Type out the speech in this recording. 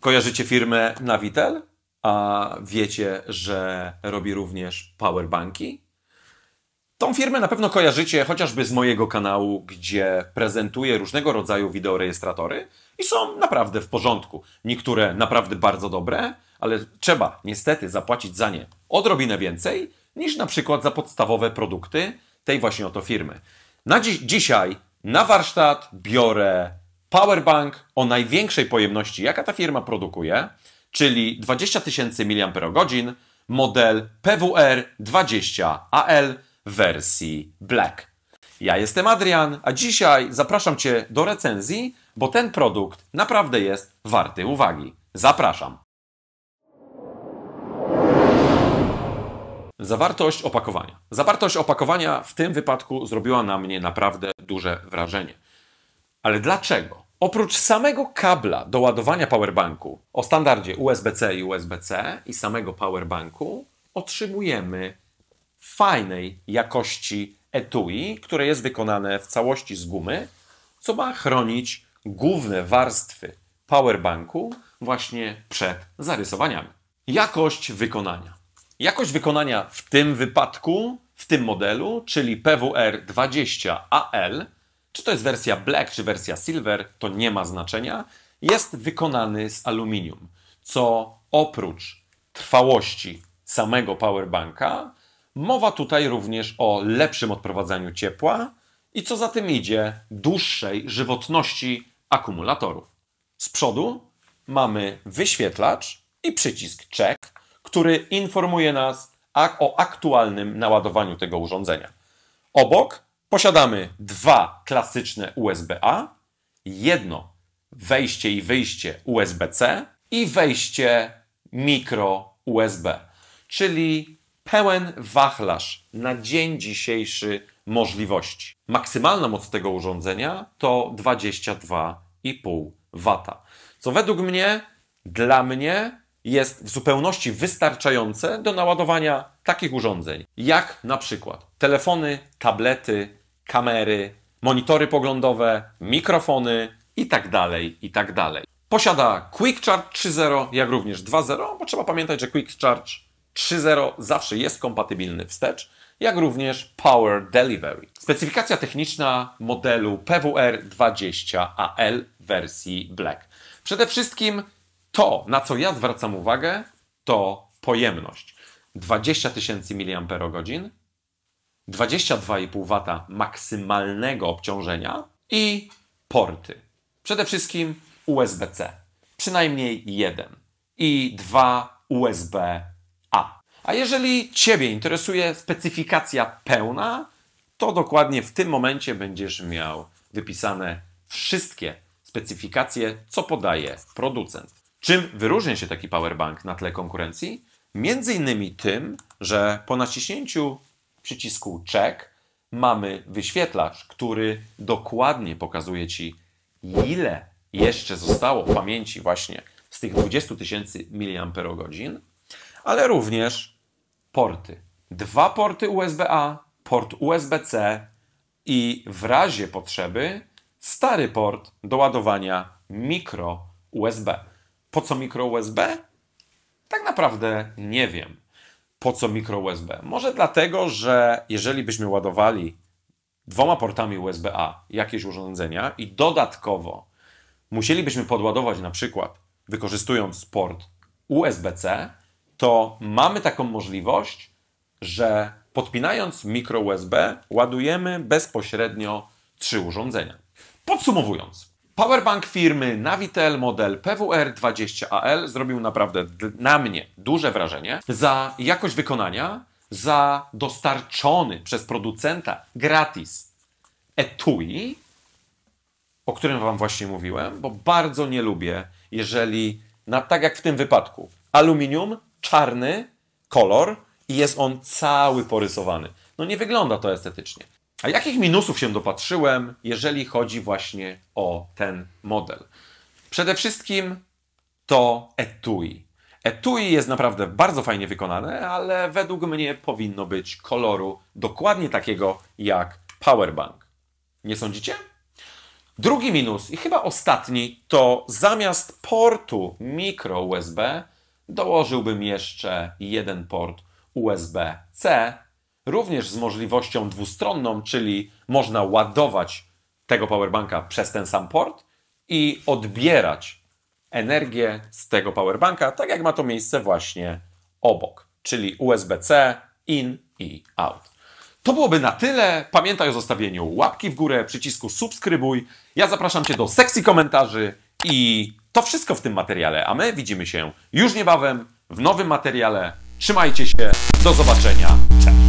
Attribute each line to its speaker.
Speaker 1: Kojarzycie firmę Navitel, a wiecie, że robi również powerbanki. Tą firmę na pewno kojarzycie chociażby z mojego kanału, gdzie prezentuję różnego rodzaju wideorejestratory i są naprawdę w porządku. Niektóre naprawdę bardzo dobre, ale trzeba niestety zapłacić za nie odrobinę więcej niż na przykład za podstawowe produkty tej właśnie oto firmy. Na dziś, dzisiaj na warsztat biorę powerbank o największej pojemności, jaka ta firma produkuje, czyli 20 tysięcy mAh, model PWR20AL w wersji Black. Ja jestem Adrian, a dzisiaj zapraszam Cię do recenzji, bo ten produkt naprawdę jest warty uwagi. Zapraszam. Zawartość opakowania. Zawartość opakowania w tym wypadku zrobiła na mnie naprawdę duże wrażenie. Ale dlaczego? Oprócz samego kabla do ładowania powerbanku o standardzie USB-C i USB-C i samego powerbanku otrzymujemy fajnej jakości etui, które jest wykonane w całości z gumy, co ma chronić główne warstwy powerbanku właśnie przed zarysowaniami. Jakość wykonania. Jakość wykonania w tym wypadku, w tym modelu, czyli PWR 20AL czy to jest wersja black, czy wersja silver, to nie ma znaczenia. Jest wykonany z aluminium, co oprócz trwałości samego powerbanka, mowa tutaj również o lepszym odprowadzaniu ciepła i co za tym idzie, dłuższej żywotności akumulatorów. Z przodu mamy wyświetlacz i przycisk check, który informuje nas o aktualnym naładowaniu tego urządzenia. Obok posiadamy dwa klasyczne USB-A, jedno wejście i wyjście USB-C i wejście mikro USB, czyli pełen wachlarz na dzień dzisiejszy możliwości. Maksymalna moc tego urządzenia to 22,5 W, co według mnie, dla mnie jest w zupełności wystarczające do naładowania takich urządzeń, jak na przykład telefony, tablety, kamery, monitory poglądowe, mikrofony itd. Tak itd. Tak Posiada Quick Charge 3.0, jak również 2.0, bo trzeba pamiętać, że Quick Charge 3.0 zawsze jest kompatybilny wstecz, jak również Power Delivery. Specyfikacja techniczna modelu PWR20AL wersji Black. Przede wszystkim to, na co ja zwracam uwagę, to pojemność. 20 000 mAh 22,5 W maksymalnego obciążenia i porty. Przede wszystkim USB-C, przynajmniej jeden i dwa USB-A. A jeżeli Ciebie interesuje specyfikacja pełna, to dokładnie w tym momencie będziesz miał wypisane wszystkie specyfikacje, co podaje producent. Czym wyróżnia się taki powerbank na tle konkurencji? Między innymi tym, że po naciśnięciu przycisku check mamy wyświetlacz, który dokładnie pokazuje Ci, ile jeszcze zostało pamięci właśnie z tych 20 tysięcy mAh, ale również porty. Dwa porty USB-A, port USB-C i w razie potrzeby stary port do ładowania mikro USB. Po co mikro USB? Tak naprawdę nie wiem po co mikro USB? Może dlatego, że jeżeli byśmy ładowali dwoma portami USB-A jakieś urządzenia i dodatkowo musielibyśmy podładować na przykład wykorzystując port USB-C, to mamy taką możliwość, że podpinając mikro USB ładujemy bezpośrednio trzy urządzenia. Podsumowując, Powerbank firmy Navitel model PWR20AL zrobił naprawdę na mnie duże wrażenie za jakość wykonania, za dostarczony przez producenta gratis etui, o którym Wam właśnie mówiłem, bo bardzo nie lubię, jeżeli, na, tak jak w tym wypadku, aluminium, czarny kolor i jest on cały porysowany. No nie wygląda to estetycznie. A jakich minusów się dopatrzyłem, jeżeli chodzi właśnie o ten model? Przede wszystkim to etui. Etui jest naprawdę bardzo fajnie wykonane, ale według mnie powinno być koloru dokładnie takiego jak powerbank. Nie sądzicie? Drugi minus i chyba ostatni to zamiast portu mikro USB dołożyłbym jeszcze jeden port USB-C również z możliwością dwustronną, czyli można ładować tego powerbanka przez ten sam port i odbierać energię z tego powerbanka, tak jak ma to miejsce właśnie obok, czyli USB-C, in i out. To byłoby na tyle. Pamiętaj o zostawieniu łapki w górę, przycisku subskrybuj. Ja zapraszam Cię do sekcji komentarzy i to wszystko w tym materiale, a my widzimy się już niebawem w nowym materiale. Trzymajcie się, do zobaczenia, cześć!